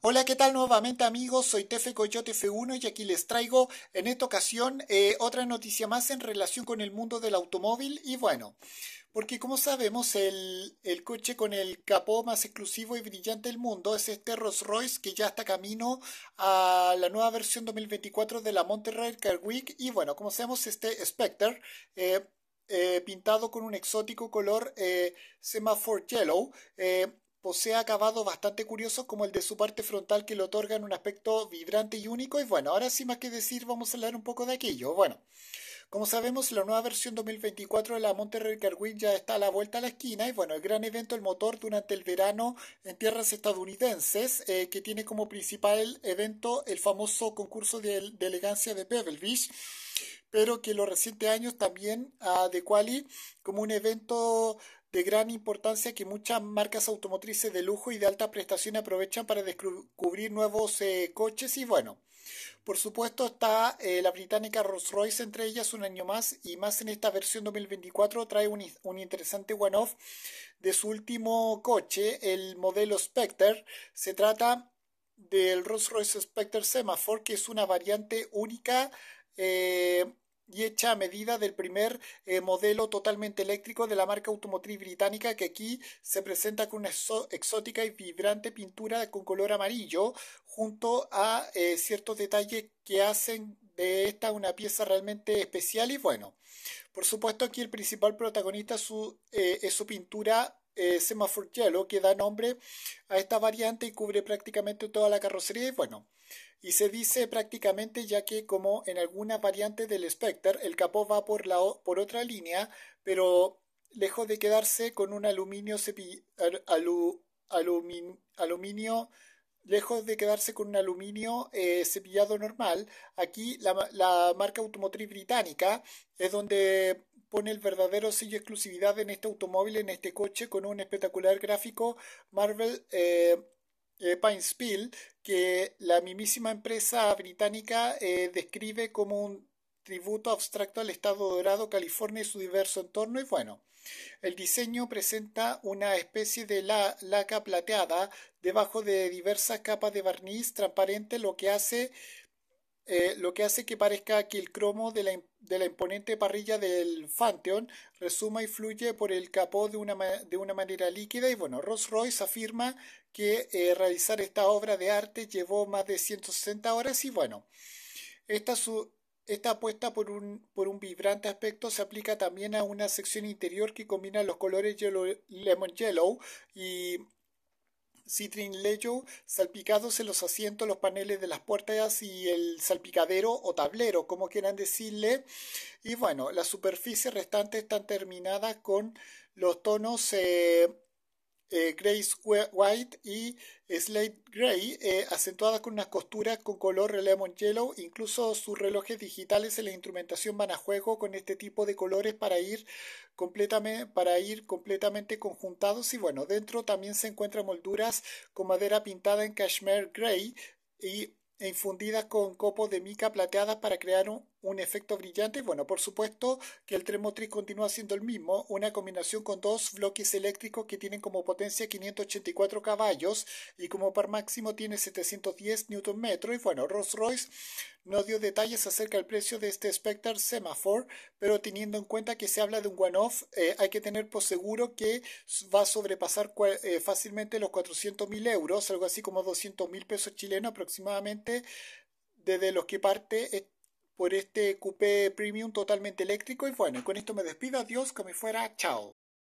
Hola, ¿qué tal nuevamente amigos? Soy Tefe Coyote F1 y aquí les traigo en esta ocasión eh, otra noticia más en relación con el mundo del automóvil y bueno, porque como sabemos el, el coche con el capó más exclusivo y brillante del mundo es este Rolls Royce que ya está camino a la nueva versión 2024 de la Monterrey Car Week y bueno, como sabemos este Spectre... Eh, eh, pintado con un exótico color eh, semaphore yellow, posee acabado bastante curioso como el de su parte frontal que le otorgan un aspecto vibrante y único. Y bueno, ahora sin más que decir, vamos a hablar un poco de aquello. Bueno, como sabemos, la nueva versión 2024 de la Monterrey Carwin ya está a la vuelta a la esquina y bueno, el gran evento El Motor durante el verano en tierras estadounidenses, eh, que tiene como principal evento el famoso concurso de, elegancia de Pebble Beach, pero que en los recientes años también ha de como un evento de gran importancia que muchas marcas automotrices de lujo y de alta prestación aprovechan para descubrir nuevos eh, coches y bueno, por supuesto está eh, la británica Rolls-Royce entre ellas un año más y más en esta versión 2024 trae un, interesante one-off de su último coche, el modelo Spectre. Se trata del Rolls-Royce Spectre Semaphore que es una variante única eh, y hecha a medida del primer eh, modelo totalmente eléctrico de la marca automotriz británica que aquí se presenta con una exótica y vibrante pintura con color amarillo junto a eh, ciertos detalles que hacen de esta una pieza realmente especial y bueno, por supuesto aquí el principal protagonista eh, es su pintura Yellow, eh, que da nombre a esta variante y cubre prácticamente toda la carrocería. Y bueno, y se dice prácticamente ya que como en alguna variante del Spectre, el capó va por, la, por otra línea, pero lejos de quedarse con un aluminio, aluminio lejos de quedarse con un aluminio eh, cepillado normal, aquí la, marca automotriz británica es donde pone el verdadero sello exclusividad en este automóvil, en este coche, con un espectacular gráfico Marvel eh, eh Spill, que la mismísima empresa británica eh, describe como un tributo abstracto al estado dorado, California y su diverso entorno. Y bueno, el diseño presenta una especie de la, laca plateada debajo de diversas capas de barniz transparente, lo que hace, eh, lo que, hace que parezca que el cromo de la, de la imponente parrilla del Phantom resuma y fluye por el capó de una, de una manera líquida. Y bueno, Rolls Royce afirma que eh, realizar esta obra de arte llevó más de 160 horas y bueno, esta su esta apuesta por un, por un vibrante aspecto se aplica también a una sección interior que combina los colores Lemon Yellow y Citrine Yellow salpicados en los asientos, los paneles de las puertas y el salpicadero o tablero, como quieran decirle. Y bueno, la superficie restante están terminadas con los tonos eh, eh, gray White y Slate Gray, eh, acentuadas con unas costuras con color lemon yellow. Incluso sus relojes digitales en la instrumentación van a juego con este tipo de colores para ir completamente, conjuntados. Y bueno, dentro también se encuentran molduras con madera pintada en cashmere gray y e infundidas con copos de mica plateadas para crear un, un efecto brillante, bueno, por supuesto que el tren continúa siendo el mismo, una combinación con dos bloques eléctricos que tienen como potencia 584 caballos y como par máximo tiene 710 Nm y bueno, Rolls-Royce no dio detalles acerca del precio de este Spectre semafor pero teniendo en cuenta que se habla de un one-off, eh, hay que tener por seguro que va a sobrepasar eh, fácilmente los 400 mil euros, algo así como 200 mil pesos chilenos aproximadamente, desde los que parte por este coupé premium totalmente eléctrico. Y bueno, con esto me despido. Adiós, que me fuera. Chao.